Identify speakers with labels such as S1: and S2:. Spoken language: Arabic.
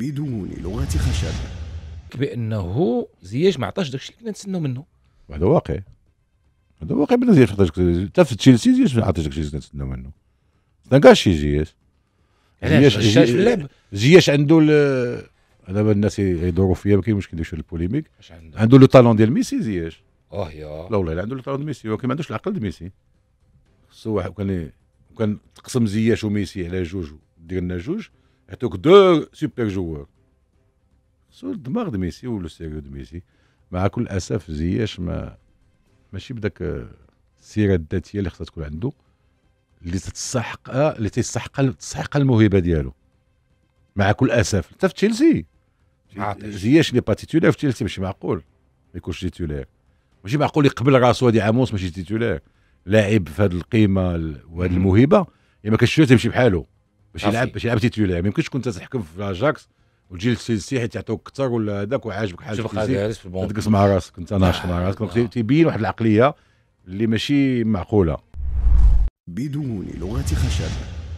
S1: بدون لغة خشب بانه زياش ما عطاش داكشي اللي كنا نتسناو منه هذا واقع هذا واقع بان زياش ما عطاش حتى في تشيلسي زياش ما عطاش داكشي اللي كنا نتسناو منه ما شي زياش زياش في اللعب زياش عنده انا الناس يدوروا فيا ما كاين مشكل داكشي البوليميك عنده لو طالون ديال ميسي زياش اه يا لا والله عنده لو طالون ديال ميسي ولكن ما عندوش العقل ديال ميسي خصو واحد كان كان تقسم زياش وميسي على جوج دير لنا جوج عطوك دو سوبر جوار خصو الدماغ د ميسي ولا السيريو د ميسي مع كل اسف زياش ما ماشي بداك السيره الذاتيه اللي خصها تكون عنده اللي تستحق اللي تستحق تستحق الموهبه ديالو مع كل اسف حتى في تشيلسي زياش اللي با تيتولير في تشيلسي ماشي معقول ما يكونش تيتولير ماشي معقول يقبل راسو هادي عاموس ماشي تيتولير لاعب في هاد القيمه وهاد الموهبه يا ما كانش تمشي بحاله باش يلعب باش يلعب تيتولير ما يمكنش كنت تحكم في اجاكس وتجي للسيلسي حيت يعطوك كثر ولا هذاك وعاجبك حاجه تقص مع راسك انت ناشط مع راسك آه. تيبين واحد العقليه اللي ماشي معقوله بدون لغه خشب